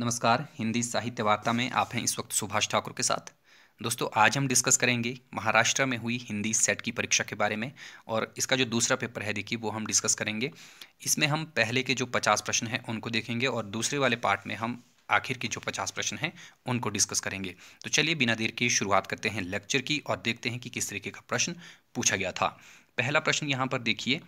नमस्कार हिंदी साहित्य वार्ता में आप हैं इस वक्त सुभाष ठाकुर के साथ दोस्तों आज हम डिस्कस करेंगे महाराष्ट्र में हुई हिंदी सेट की परीक्षा के बारे में और इसका जो दूसरा पेपर है देखिए वो हम डिस्कस करेंगे इसमें हम पहले के जो पचास प्रश्न हैं उनको देखेंगे और दूसरे वाले पार्ट में हम आखिर के जो पचास प्रश्न हैं उनको डिस्कस करेंगे तो चलिए बिना देर की शुरुआत करते हैं लेक्चर की और देखते हैं कि किस तरीके का प्रश्न पूछा गया था पहला प्रश्न यहाँ पर देखिए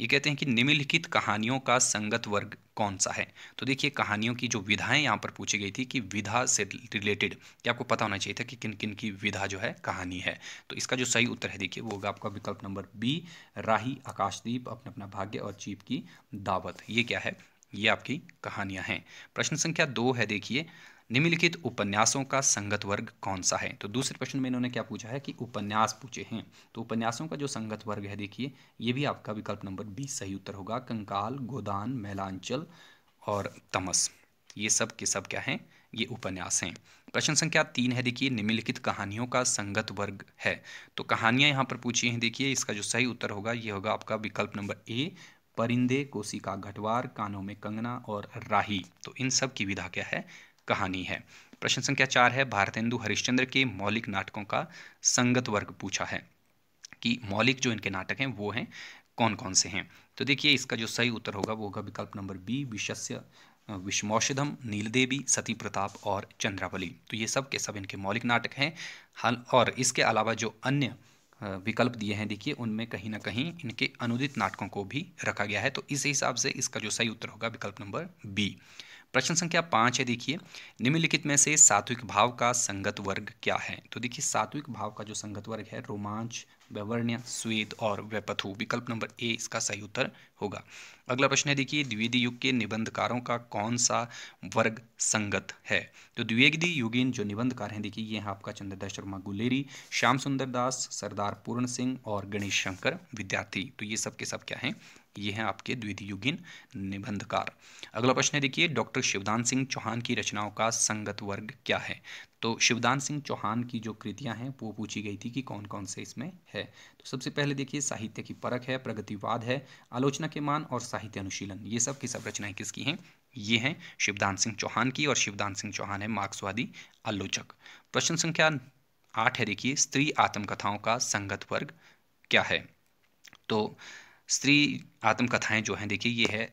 ये कहते हैं कि निम्नलिखित कहानियों का संगत वर्ग कौन सा है तो देखिए कहानियों की जो विधाएं यहाँ पर पूछी गई थी कि विधा से रिलेटेड क्या आपको पता होना चाहिए था कि किन किन की विधा जो है कहानी है तो इसका जो सही उत्तर है देखिए वो होगा आपका विकल्प नंबर बी राही आकाशदीप अपना अपना भाग्य और चीप की दावत ये क्या है ये आपकी कहानियाँ हैं प्रश्न संख्या दो है देखिए निम्नलिखित उपन्यासों का संगत वर्ग कौन सा है तो दूसरे प्रश्न में इन्होंने क्या पूछा है कि उपन्यास पूछे हैं तो उपन्यासों का जो संगत वर्ग है देखिए ये भी आपका विकल्प नंबर बीस सही उत्तर होगा कंकाल गोदान मैलांचल और तमस ये सब के सब क्या हैं ये उपन्यास हैं प्रश्न संख्या तीन है देखिए निम्नलिखित कहानियों का संगत वर्ग है तो कहानियां यहाँ पर पूछी हैं देखिए इसका जो सही उत्तर होगा ये होगा आपका विकल्प नंबर ए परिंदे कोसी का घटवार कानों में कंगना और राही तो इन सब की विधा क्या है कहानी है प्रश्न संख्या चार है भारतेंदु हरिश्चंद्र के मौलिक नाटकों का संगत वर्ग पूछा है कि मौलिक जो इनके नाटक हैं वो हैं कौन कौन से हैं तो देखिए इसका जो सही उत्तर होगा वो होगा विकल्प नंबर बी विशस्य विषमौषधम नीलदेवी सती प्रताप और चंद्रावली तो ये सब के सब इनके मौलिक नाटक हैं हाल और इसके अलावा जो अन्य विकल्प दिए हैं देखिए उनमें कहीं ना कहीं इनके अनुदित नाटकों को भी रखा गया है तो इस हिसाब से इसका जो सही उत्तर होगा विकल्प नंबर बी प्रश्न संख्या पाँच है देखिए निम्नलिखित में से सात्विक भाव का संगत वर्ग क्या है तो देखिए सात्विक भाव का जो संगत वर्ग है रोमांच वर्ण्य स्वेद और व्यपथु विकल्प नंबर ए इसका सही उत्तर होगा अगला प्रश्न है देखिए द्विवेदी युग के निबंधकारों का कौन सा वर्ग संगत है तो द्विवेदी युगीन जो निबंधकार हैं देखिए ये हैं आपका चंद्रदास शर्मा गुलेरी श्याम सुंदर दास सरदार पूर्ण सिंह और गणेश शंकर विद्यार्थी तो ये सब के सब क्या हैं ये हैं आपके द्विवेदी युगीन निबंधकार अगला प्रश्न है देखिए डॉक्टर शिवदान सिंह चौहान की रचनाओं का संगत वर्ग क्या है तो शिवदान सिंह चौहान की जो कृतियां हैं वो पूछी गई थी कि कौन कौन से इसमें है तो सबसे पहले देखिए साहित्य की परख है प्रगतिवाद है आलोचना के मान और साहित्य अनुशीलन ये सब की सब रचनाएं किसकी हैं ये हैं शिवदान सिंह चौहान की और शिवदान सिंह चौहान है मार्क्सवादी आलोचक प्रश्न संख्या आठ है देखिए स्त्री आत्मकथाओं का संगत वर्ग क्या है तो स्त्री आत्मकथाएं जो हैं देखिए ये है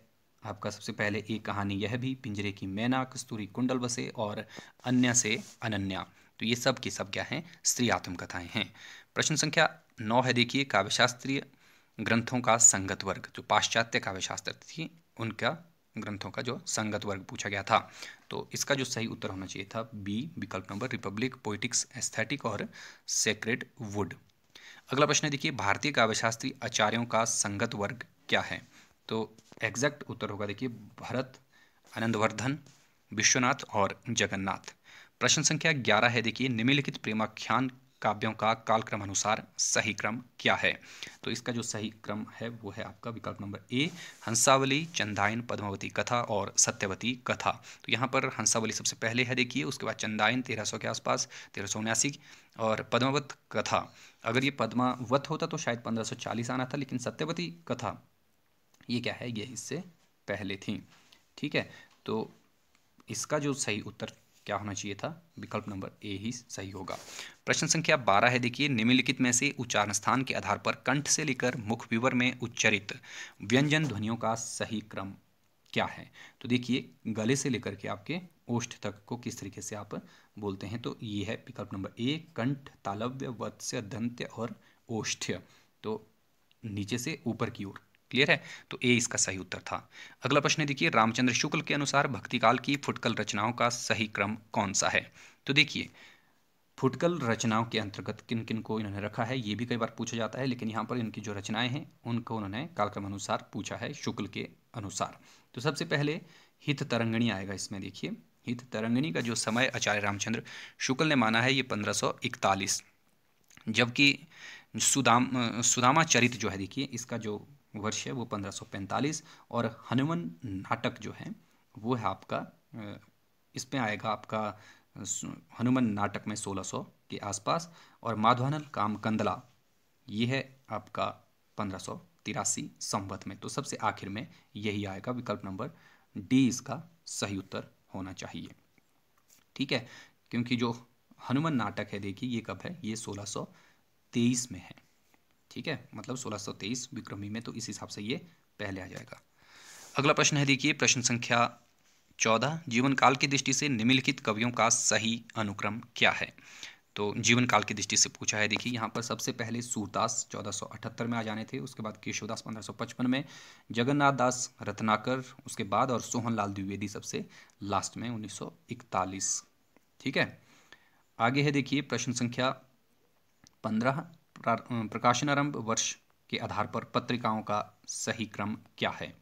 आपका सबसे पहले एक कहानी यह भी पिंजरे की मैना कस्तूरी कुंडल बसे और अन्य से अनन्या तो ये सब की सब क्या हैं स्त्री आत्मकथाएं हैं प्रश्न संख्या नौ है देखिए काव्यशास्त्रीय ग्रंथों का संगत वर्ग जो पाश्चात्य काव्यशास्त्र थी उनका ग्रंथों का जो संगत वर्ग पूछा गया था तो इसका जो सही उत्तर होना चाहिए था बी विकल्प नंबर रिपब्लिक पोइटिक्स एस्थेटिक और सेक्रेड वुड अगला प्रश्न देखिए भारतीय काव्यशास्त्री आचार्यों का संगत वर्ग क्या है तो एग्जैक्ट उत्तर होगा देखिए भरत आनंदवर्धन विश्वनाथ और जगन्नाथ प्रश्न संख्या ग्यारह है देखिए निम्नलिखित प्रेमाख्यान काव्यों का कालक्रम अनुसार सही क्रम क्या है तो इसका जो सही क्रम है वो है आपका विकल्प नंबर ए हंसावली चंदायन पद्मावती कथा और सत्यवती कथा तो यहाँ पर हंसावली सबसे पहले है देखिए उसके बाद चंदायन तेरह सौ के आसपास तेरह सौ उन्यासी और पद्मावत कथा अगर ये पद्मावत होता तो शायद पंद्रह सौ चालीस आना था लेकिन सत्यवती कथा ये क्या है ये इससे पहले थी ठीक है तो इसका जो सही उत्तर क्या होना चाहिए था विकल्प नंबर ए ही सही होगा प्रश्न संख्या बारह है देखिए निम्नलिखित में से उच्चारण स्थान के आधार पर कंठ से लेकर मुख विवर में उच्चरित व्यंजन ध्वनियों का सही क्रम क्या है तो देखिए गले से लेकर के आपके ओष्ठ तक को किस तरीके से आप बोलते हैं तो ये है विकल्प नंबर ए कंठ तालव्य वत्स्य दंत्य और ओष्ठ्य तो नीचे से ऊपर की ओर क्लियर है तो ए इसका सही उत्तर था अगला प्रश्न देखिए रामचंद्र शुक्ल के अनुसार भक्तिकाल की फुटकल रचनाओं का सही क्रम कौन सा है तो देखिए फुटकल रचनाओं के अंतर्गत किन किन को इन्होंने रखा है ये भी कई बार पूछा जाता है लेकिन यहाँ पर इनकी जो रचनाएं हैं उनको उन्होंने कालक्रम अनुसार पूछा है शुक्ल के अनुसार तो सबसे पहले हित तरंगणी आएगा इसमें देखिए हित तरंगणी का जो समय आचार्य रामचंद्र शुक्ल ने माना है ये 1541 जबकि सुदाम सुदामा चरित जो है देखिए इसका जो वर्ष है वो 1545 और हनुमान नाटक जो है वो है आपका इस पर आएगा आपका हनुमान नाटक में 1600 के आसपास और माधवानल काम कंदला ये है आपका पंद्रह सौ तिरासी संवत में तो सबसे आखिर में यही आएगा विकल्प नंबर डी इसका सही उत्तर होना चाहिए ठीक है क्योंकि जो हनुमान नाटक है देखिए ये कब है ये 1623 में है ठीक है मतलब 1623 विक्रमी में तो इस हिसाब से ये पहले आ जाएगा अगला प्रश्न है देखिए प्रश्न संख्या चौदह जीवन काल की दृष्टि से निम्नलिखित कवियों का सही अनुक्रम क्या है तो जीवन काल की दृष्टि से पूछा है देखिए यहाँ पर सबसे पहले सूरदास 1478 में आ जाने थे उसके बाद केशवदास 1555 में जगन्नाथ दास रत्नाकर उसके बाद और सोहनलाल द्विवेदी सबसे लास्ट में 1941 ठीक है आगे है देखिए प्रश्न संख्या पंद्रह प्रकाशन आरंभ वर्ष के आधार पर पत्रिकाओं का सही क्रम क्या है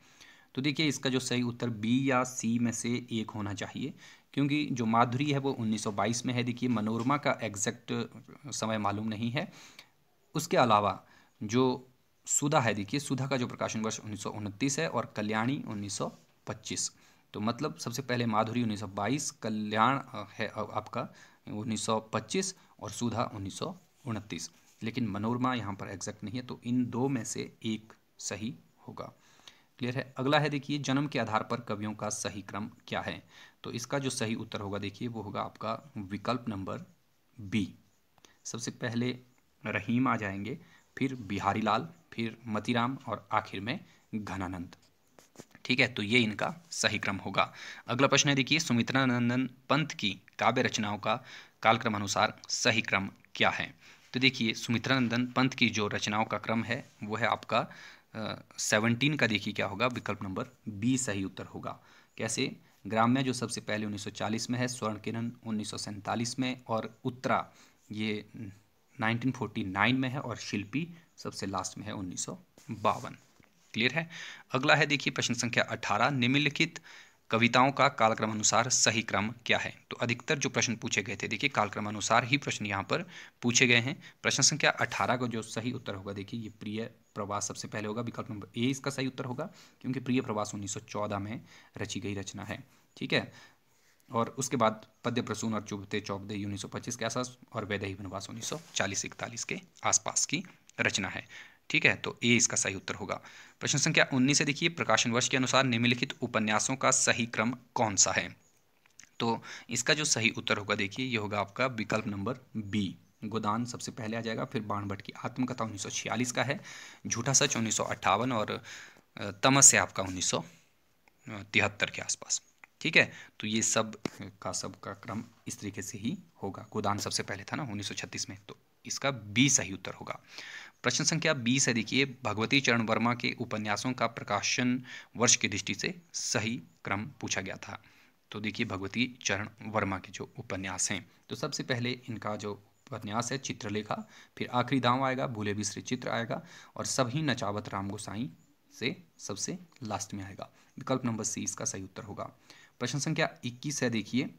तो देखिए इसका जो सही उत्तर बी या सी में से एक होना चाहिए क्योंकि जो माधुरी है वो 1922 में है देखिए मनोरमा का एग्जैक्ट समय मालूम नहीं है उसके अलावा जो सुधा है देखिए सुधा का जो प्रकाशन वर्ष उन्नीस है और कल्याणी उन्नीस तो मतलब सबसे पहले माधुरी 1922 कल्याण है आपका 1925 और सुधा उन्नीस लेकिन मनोरमा यहाँ पर एग्जैक्ट नहीं है तो इन दो में से एक सही होगा क्लियर है अगला है देखिए जन्म के आधार पर कवियों का सही क्रम क्या है तो इसका जो सही उत्तर होगा देखिए वो होगा आपका विकल्प नंबर बी सबसे पहले रहीम आ जाएंगे फिर बिहारी लाल फिर मतीराम और आखिर में घनानंद ठीक है तो ये इनका सही क्रम होगा अगला प्रश्न है देखिए सुमित्रा नंदन की काव्य रचनाओं का कालक्रम अनुसार सही क्रम क्या है तो देखिए सुमित्रानंदन पंत की जो रचनाओं का क्रम है वो है आपका सेवनटीन का देखिए क्या होगा विकल्प नंबर बी सही उत्तर होगा कैसे ग्राम्य जो सबसे पहले 1940 में है स्वर्ण किरण उन्नीस में और उत्तरा ये 1949 में है और शिल्पी सबसे लास्ट में है उन्नीस क्लियर है अगला है देखिए प्रश्न संख्या 18 निम्नलिखित कविताओं का कालक्रम अनुसार सही क्रम क्या है तो अधिकतर जो प्रश्न पूछे गए थे देखिए कालक्रम अनुसार ही प्रश्न यहाँ पर पूछे गए हैं प्रश्न संख्या अठारह का जो सही उत्तर होगा देखिए ये प्रिय प्रवास सबसे पहले होगा विकल्प नंबर ए इसका सही उत्तर होगा क्योंकि प्रिय प्रवास 1914 में रची गई रचना है ठीक है और उसके बाद पद्य प्रसून और चुभते चौकदे उन्नीस के आसपास और वैदही वनवास उन्नीस सौ के आसपास की रचना है ठीक है तो ए इसका सही उत्तर होगा प्रश्न संख्या उन्नीस से देखिए प्रकाशन वर्ष के अनुसार निम्नलिखित उपन्यासों का सही क्रम कौन सा है तो इसका जो सही उत्तर होगा देखिए ये होगा आपका विकल्प नंबर बी गोदान सबसे पहले आ जाएगा फिर बाण की आत्मकथा उन्नीस का है झूठा सच उन्नीस और तमस है आपका उन्नीस के आसपास ठीक है तो ये सब का सब का क्रम इस तरीके से ही होगा गोदान सबसे पहले था ना 1936 में तो इसका बी सही उत्तर होगा प्रश्न संख्या बीस है देखिए भगवती चरण वर्मा के उपन्यासों का प्रकाशन वर्ष की दृष्टि से सही क्रम पूछा गया था तो देखिए भगवती चरण वर्मा के जो उपन्यास हैं तो सबसे पहले इनका जो उपन्यास है चित्रलेखा फिर आखिरी दाम आएगा भूले बिसरे चित्र आएगा और सभी नचावत राम गोसाई से सबसे लास्ट में आएगा विकल्प नंबर सी इसका सही उत्तर होगा प्रश्न संख्या इक्कीस है देखिए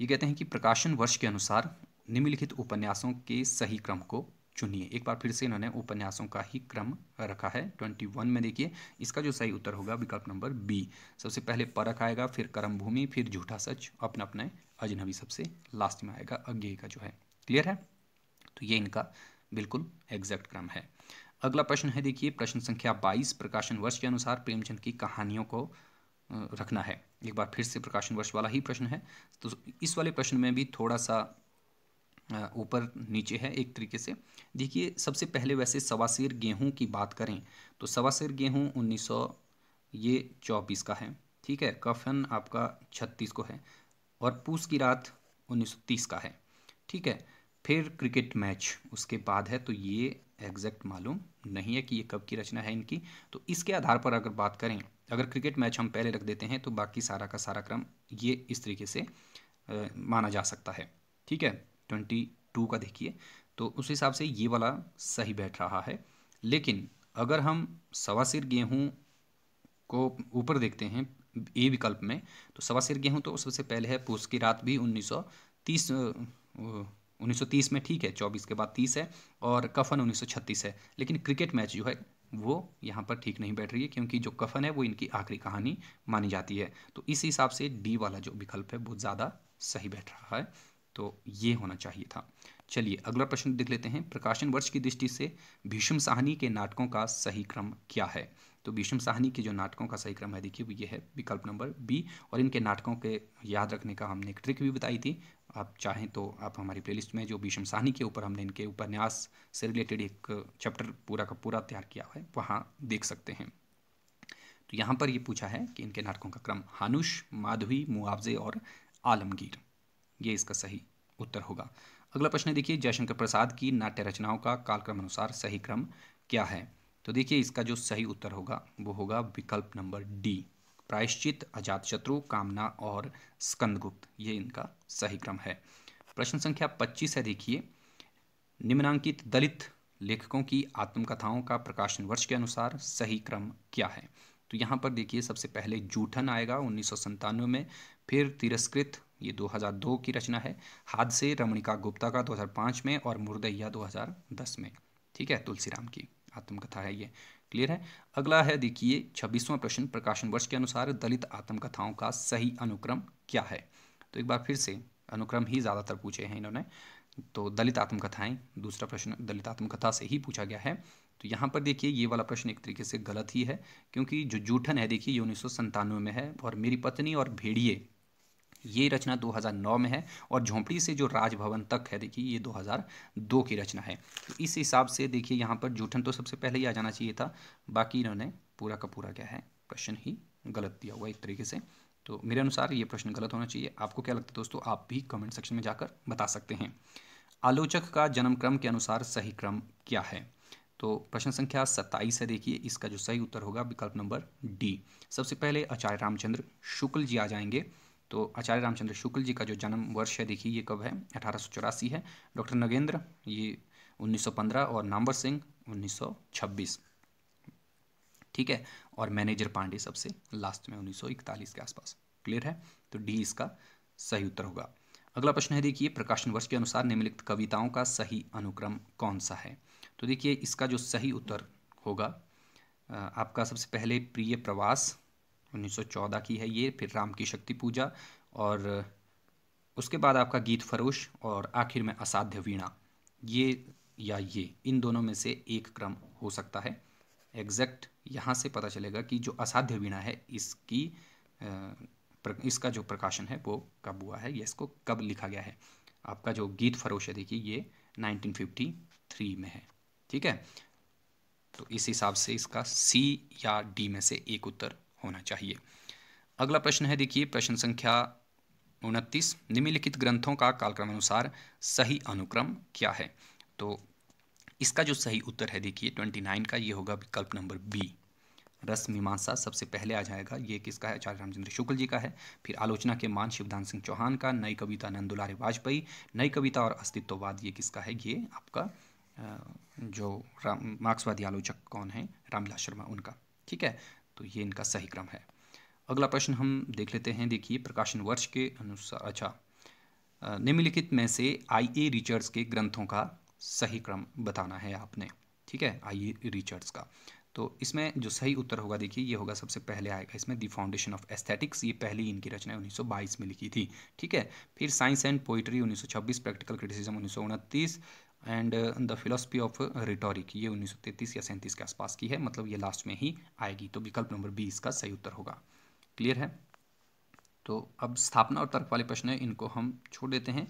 ये कहते हैं कि प्रकाशन वर्ष के अनुसार निम्नलिखित उपन्यासों के सही क्रम को चुनिए एक बार फिर से इन्होंने उपन्यासों का ही क्रम रखा है ट्वेंटी वन में देखिए इसका जो सही उत्तर होगा विकल्प नंबर बी सबसे पहले परख आएगा फिर कर्म भूमि फिर झूठा सच अपना अपने अजनबी सबसे लास्ट में आएगा अज्ञे का जो है क्लियर है तो ये इनका बिल्कुल एग्जैक्ट क्रम है अगला प्रश्न है देखिए प्रश्न संख्या बाईस प्रकाशन वर्ष के अनुसार प्रेमचंद की कहानियों को रखना है एक बार फिर से प्रकाशन वर्ष वाला ही प्रश्न है तो इस वाले प्रश्न में भी थोड़ा सा ऊपर नीचे है एक तरीके से देखिए सबसे पहले वैसे सवासेर गेहूं की बात करें तो सवासेर गेहूं 1900 ये चौबीस का है ठीक है कफन आपका छत्तीस को है और पूस की रात 1930 का है ठीक है फिर क्रिकेट मैच उसके बाद है तो ये एग्जैक्ट मालूम नहीं है कि ये कब की रचना है इनकी तो इसके आधार पर अगर बात करें अगर क्रिकेट मैच हम पहले रख देते हैं तो बाकी सारा का सारा क्रम ये इस तरीके से आ, माना जा सकता है ठीक है ट्वेंटी टू का देखिए तो उस हिसाब से ये वाला सही बैठ रहा है लेकिन अगर हम सवासिर गेहूँ को ऊपर देखते हैं ए विकल्प में तो सवासिर गेहूँ तो सबसे पहले है पूछ की रात भी सौ तीस में ठीक है 24 के बाद 30 है और कफन छत्तीस है लेकिन क्रिकेट मैच जो है वो यहाँ पर ठीक नहीं बैठ रही है क्योंकि जो कफन है वो इनकी आखिरी कहानी मानी जाती है तो इस हिसाब से डी वाला जो विकल्प है बहुत ज़्यादा सही बैठ रहा है तो ये होना चाहिए था चलिए अगला प्रश्न देख लेते हैं प्रकाशन वर्ष की दृष्टि से भीष्म साहनी के नाटकों का सही क्रम क्या है तो भीष्म साहनी के जो नाटकों का सही क्रम है देखिए वो ये है विकल्प नंबर बी और इनके नाटकों के याद रखने का हमने एक ट्रिक भी बताई थी आप चाहें तो आप हमारी प्लेलिस्ट में जो भीष्म साहनी के ऊपर हमने इनके उपन्यास से रिलेटेड एक चैप्टर पूरा का पूरा तैयार किया है वहाँ देख सकते हैं तो यहाँ पर ये पूछा है कि इनके नाटकों का क्रम हानुष माधवी मुआवजे और आलमगीर ये इसका सही उत्तर होगा अगला प्रश्न देखिए जयशंकर प्रसाद की नाट्य रचनाओं का कालक्रम अनुसार सही क्रम क्या है तो देखिए इसका जो सही उत्तर होगा वो होगा विकल्प नंबर डी प्रायश्चित अजात शत्रु कामना और स्कंदगुप्त ये इनका सही क्रम है प्रश्न संख्या पच्चीस है देखिए निम्नांकित दलित लेखकों की आत्मकथाओं का प्रकाशन वर्ष के अनुसार सही क्रम क्या है तो यहाँ पर देखिए सबसे पहले जूठन आएगा उन्नीस में फिर तिरस्कृत ये 2002 की रचना है हादसे रमणिका गुप्ता का 2005 में और मुर्दैया 2010 में ठीक है तुलसीराम की आत्मकथा है ये क्लियर है अगला है देखिए छब्बीसवां प्रश्न प्रकाशन वर्ष के अनुसार दलित आत्मकथाओं का सही अनुक्रम क्या है तो एक बार फिर से अनुक्रम ही ज़्यादातर पूछे हैं इन्होंने तो दलित आत्मकथाएं दूसरा प्रश्न दलित आत्मकथा से ही पूछा गया है तो यहाँ पर देखिए ये वाला प्रश्न एक तरीके से गलत ही है क्योंकि जो जूठन है देखिए ये उन्नीस में है और मेरी पत्नी और भेड़िए ये रचना 2009 में है और झोंपड़ी से जो राजभवन तक है देखिए ये 2002 की रचना है तो इस हिसाब से देखिए यहाँ पर जूठन तो सबसे पहले ही आ जाना चाहिए था बाकी इन्होंने पूरा का पूरा क्या है प्रश्न ही गलत दिया हुआ एक तरीके से तो मेरे अनुसार ये प्रश्न गलत होना चाहिए आपको क्या लगता है दोस्तों आप भी कमेंट सेक्शन में जाकर बता सकते हैं आलोचक का जन्म क्रम के अनुसार सही क्रम क्या है तो प्रश्न संख्या सत्ताईस है देखिए इसका जो सही उत्तर होगा विकल्प नंबर डी सबसे पहले आचार्य रामचंद्र शुक्ल जी आ जाएंगे तो आचार्य रामचंद्र शुक्ल जी का जो जन्म वर्ष है देखिए ये कब है अठारह है डॉक्टर नगेंद्र ये 1915 और नामवर सिंह 1926 ठीक है और मैनेजर पांडे सबसे लास्ट में 1941 के आसपास क्लियर है तो डी इसका सही उत्तर होगा अगला प्रश्न है देखिए प्रकाशन वर्ष के अनुसार निम्नलिखित कविताओं का सही अनुक्रम कौन सा है तो देखिए इसका जो सही उत्तर होगा आपका सबसे पहले प्रिय प्रवास 1914 की है ये फिर राम की शक्ति पूजा और उसके बाद आपका गीत फरोश और आखिर में असाध्य वीणा ये या ये इन दोनों में से एक क्रम हो सकता है एग्जैक्ट यहाँ से पता चलेगा कि जो असाध्य वीणा है इसकी इसका जो प्रकाशन है वो कब हुआ है या इसको कब लिखा गया है आपका जो गीत फरोश है देखिए ये 1953 में है ठीक है तो इस हिसाब से इसका सी या डी में से एक उत्तर होना चाहिए अगला प्रश्न है देखिए प्रश्न संख्या उनतीस निम्नलिखित ग्रंथों का कालक्रमानुसार सही अनुक्रम क्या है तो इसका जो सही उत्तर है देखिए ट्वेंटी नाइन का ये होगा विकल्प नंबर बी रस मीमांसा सबसे पहले आ जाएगा ये किसका है आचार्य रामचंद्र शुक्ल जी का है फिर आलोचना के मान शिवदान सिंह चौहान का नई कविता नंदुलारे वाजपेयी नई कविता और अस्तित्ववाद ये किसका है ये आपका जो मार्क्सवादी आलोचक कौन है रामलाल शर्मा उनका ठीक है तो ये इनका सही क्रम है अगला प्रश्न हम देख लेते हैं देखिए प्रकाशन वर्ष के अनुसार अच्छा निम्नलिखित में से आई ए रिचर्ड्स के ग्रंथों का सही क्रम बताना है आपने ठीक है आई ए रिचर्ड्स का तो इसमें जो सही उत्तर होगा देखिए ये होगा सबसे पहले आएगा इसमें दी फाउंडेशन ऑफ एस्थेटिक्स ये पहली इनकी रचना 1922 में लिखी थी ठीक है फिर science and poetry 1926 practical criticism उन्नीस and the philosophy of rhetoric ये 1933 या सैंतीस के आसपास की है मतलब ये लास्ट में ही आएगी तो विकल्प नंबर बी इसका सही उत्तर होगा क्लियर है तो अब स्थापना और तर्क वाले प्रश्न है इनको हम छोड़ देते हैं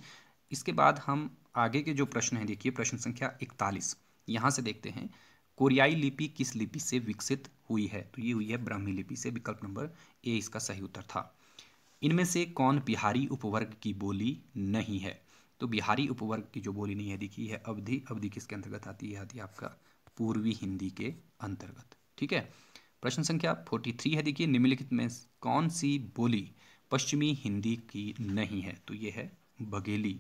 इसके बाद हम आगे के जो प्रश्न हैं देखिए प्रश्न संख्या इकतालीस यहाँ से देखते हैं कोरियाई लिपि किस लिपि से विकसित हुई है तो ये हुई है ब्राह्मी लिपि से विकल्प नंबर ए इसका सही उत्तर था इनमें से कौन बिहारी उपवर्ग की बोली नहीं है तो बिहारी उपवर्ग की जो बोली नहीं है दिखी है अवधि अवधि किसके अंतर्गत आती है आती है आपका पूर्वी हिंदी के अंतर्गत ठीक है प्रश्न संख्या फोर्टी थ्री है देखिए निम्नलिखित में कौन सी बोली पश्चिमी हिंदी की नहीं है तो ये है बघेली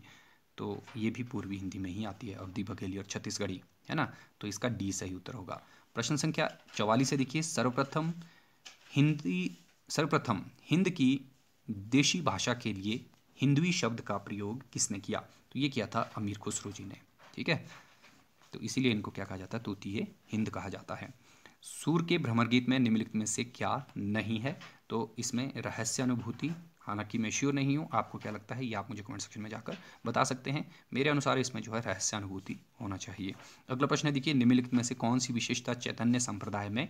तो ये भी पूर्वी हिंदी में ही आती है अवधि बघेली और छत्तीसगढ़ी है ना तो इसका डी सही उत्तर होगा प्रश्न संख्या चौवालीस है देखिए सर्वप्रथम हिंदी सर्वप्रथम हिंद की देशी भाषा के लिए हिंदुई शब्द का प्रयोग किसने किया तो ये किया था अमीर खुसरू जी ने ठीक है तो इसीलिए इनको क्या कहा जाता है तोतिए हिंद कहा जाता है सूर के भ्रमर गीत में निम्नलिखित में से क्या नहीं है तो इसमें रहस्य अनुभूति हालांकि मैं श्योर नहीं हूँ आपको क्या लगता है ये आप मुझे कमेंट सेक्शन में जाकर बता सकते हैं मेरे अनुसार इसमें जो है रहस्यानुभूति होना चाहिए अगला प्रश्न है देखिए निम्नलिखित में से कौन सी विशेषता चैतन्य संप्रदाय में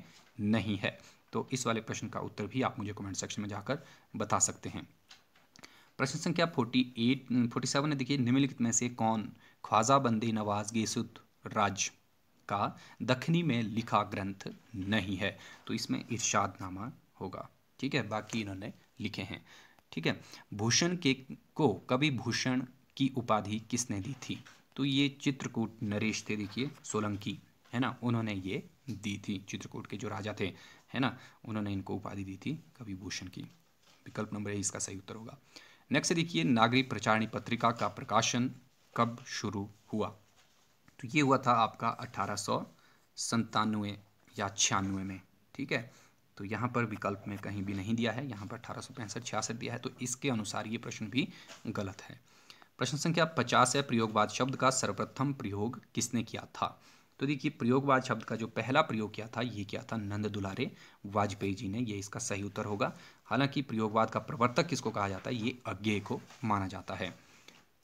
नहीं है तो इस वाले प्रश्न का उत्तर भी आप मुझे कमेंट सेक्शन में जाकर बता सकते हैं प्रश्न संख्या फोर्टी एट फोर्टी सेवन देखिए निम्नलिखित में से कौन ख्वाजा बंदी नवाज गेसुद राज का दखनी में लिखा ग्रंथ नहीं है तो इसमें इर्शादनामा होगा ठीक है बाकी इन्होंने लिखे हैं ठीक है भूषण के को कवि भूषण की उपाधि किसने दी थी तो ये चित्रकूट नरेश थे देखिए सोलंकी है ना उन्होंने ये दी थी चित्रकूट के जो राजा थे है ना उन्होंने इनको उपाधि दी थी कवि भूषण की विकल्प नंबर ए इसका सही उत्तर होगा नेक्स्ट देखिए नागरी प्रचारणी पत्रिका का प्रकाशन कब शुरू हुआ तो ये हुआ था आपका अठारह सौ या छियानवे में ठीक है तो यहाँ पर विकल्प में कहीं भी नहीं दिया है यहाँ पर अठारह सौ पैंसठ छियासठ दिया है तो इसके अनुसार ये प्रश्न भी गलत है प्रश्न संख्या पचास है प्रयोगवाद शब्द का सर्वप्रथम प्रयोग किसने किया था तो देखिए प्रयोगवाद शब्द का जो पहला प्रयोग किया था ये किया था नंद दुलारे वाजपेयी जी ने ये इसका सही उत्तर होगा हालांकि प्रयोगवाद का प्रवर्तक किसको कहा जाता है ये अज्ञेय को माना जाता है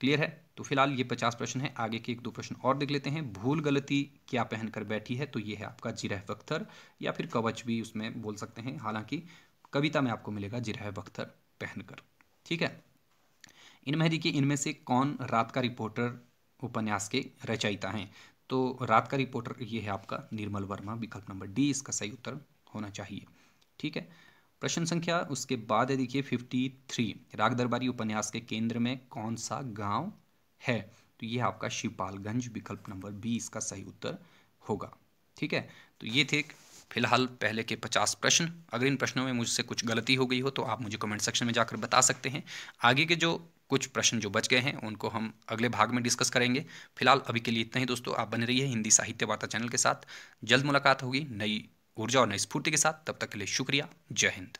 क्लियर है तो फिलहाल ये पचास प्रश्न है आगे के एक दो प्रश्न और देख लेते हैं भूल गलती क्या पहनकर बैठी है तो ये है आपका जिरह बख्तर या फिर कवच भी उसमें बोल सकते हैं हालांकि कविता में आपको मिलेगा जिरह बख्तर पहनकर ठीक है इनमें देखिए इनमें से कौन रात का रिपोर्टर उपन्यास के रचयिता हैं तो रात का रिपोर्टर ये है आपका निर्मल वर्मा विकल्प नंबर डी इसका सही उत्तर होना चाहिए ठीक है प्रश्न संख्या उसके बाद है देखिए 53 राग दरबारी उपन्यास के केंद्र में कौन सा गांव है तो ये आपका शिवपालगंज विकल्प नंबर बी इसका सही उत्तर होगा ठीक है तो ये थे फिलहाल पहले के पचास प्रश्न अगर इन प्रश्नों में मुझसे कुछ गलती हो गई हो तो आप मुझे कमेंट सेक्शन में जाकर बता सकते हैं आगे के जो कुछ प्रश्न जो बच गए हैं उनको हम अगले भाग में डिस्कस करेंगे फिलहाल अभी के लिए इतना ही दोस्तों आप बने रहिए हिंदी साहित्य वार्ता चैनल के साथ जल्द मुलाकात होगी नई ऊर्जा और नई स्फूर्ति के साथ तब तक के लिए शुक्रिया जय हिंद